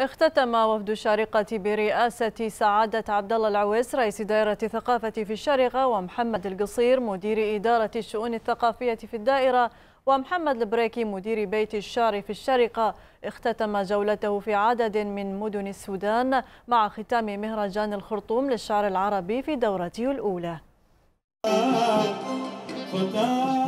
اختتم وفد الشارقة برئاسة سعادة عبد الله العويس رئيس دائرة ثقافة في الشارقة ومحمد القصير مدير إدارة الشؤون الثقافية في الدائرة ومحمد البريكي مدير بيت الشعر في الشارقة اختتم جولته في عدد من مدن السودان مع ختام مهرجان الخرطوم للشعر العربي في دورته الأولى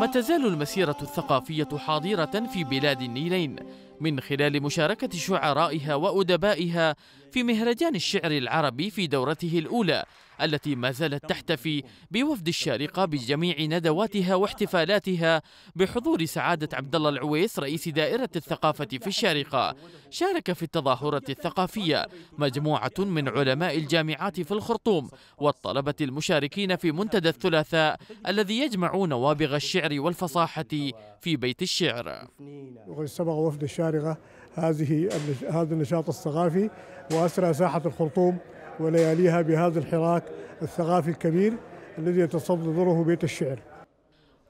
ما تزال المسيرة الثقافية حاضرة في بلاد النيلين من خلال مشاركة شعرائها وأدبائها في مهرجان الشعر العربي في دورته الأولى التي ما زالت تحتفي بوفد الشارقة بجميع ندواتها واحتفالاتها بحضور سعادة عبد الله العويس رئيس دائرة الثقافة في الشارقة شارك في التظاهرة الثقافية مجموعة من علماء الجامعات في الخرطوم والطلبة المشاركين في منتدى الثلاثاء الذي يجمع نوابغ الشعر والفصاحة في بيت الشعر وقد سبق وفد الشارقة الفارغة هذه هذا النشاط الثقافي وأسرى ساحة الخرطوم ولياليها بهذا الحراك الثقافي الكبير الذي يتصدره بيت الشعر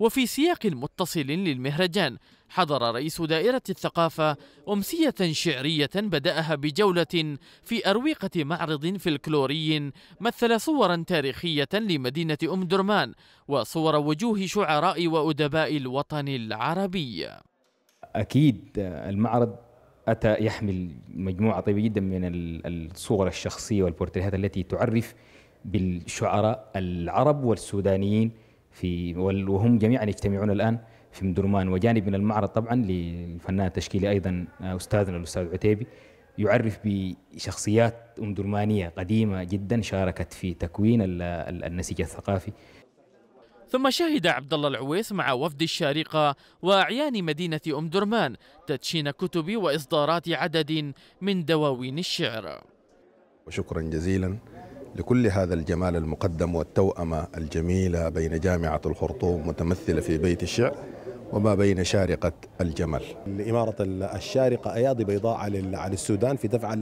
وفي سياق متصل للمهرجان حضر رئيس دائرة الثقافة أمسية شعرية بدأها بجولة في أروقة معرض فلكلوري مثل صورا تاريخية لمدينة أم درمان وصور وجوه شعراء وأدباء الوطن العربي اكيد المعرض اتى يحمل مجموعه طيبه جدا من الصور الشخصيه والبورتريهات التي تعرف بالشعراء العرب والسودانيين في وهم جميعا يجتمعون الان في مدرمان وجانب من المعرض طبعا للفنان التشكيلي ايضا استاذنا الاستاذ عتيبي يعرف بشخصيات أم درمانية قديمة جدا شاركت في تكوين النسيج الثقافي ثم شهد عبد الله العويث مع وفد الشارقة وأعيان مدينة أم درمان تدشين كتب وإصدارات عدد من دواوين الشعر وشكرا جزيلا لكل هذا الجمال المقدم والتوأمة الجميلة بين جامعة الخرطوم متمثلة في بيت الشعر وما بين شارقة الجمل الإمارة الشارقة أيادي بيضاء على السودان في دفع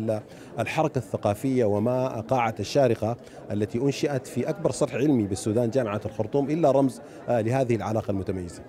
الحركة الثقافية وما قاعة الشارقة التي أنشئت في أكبر سطح علمي بالسودان جامعة الخرطوم إلا رمز آه، لهذه العلاقة المتميزة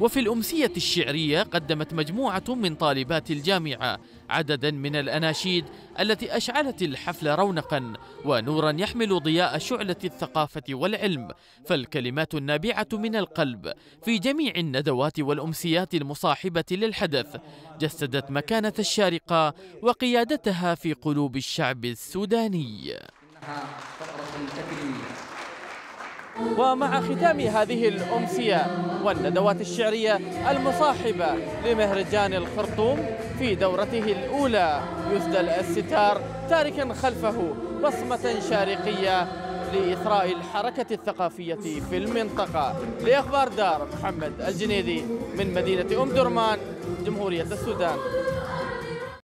وفي الأمسية الشعرية قدمت مجموعة من طالبات الجامعة عددا من الأناشيد التي أشعلت الحفل رونقا ونورا يحمل ضياء شعلة الثقافة والعلم فالكلمات النابعة من القلب في جميع الندوات والأمسيات المصاحبة للحدث جسدت مكانة الشارقة وقيادتها في قلوب الشعب السوداني ومع ختام هذه الأمسية والندوات الشعرية المصاحبة لمهرجان الخرطوم في دورته الأولى يسدل الستار تاركا خلفه بصمة شارقية لإثراء الحركة الثقافية في المنطقة لأخبار دار محمد الجنيدي من مدينة أم درمان جمهورية السودان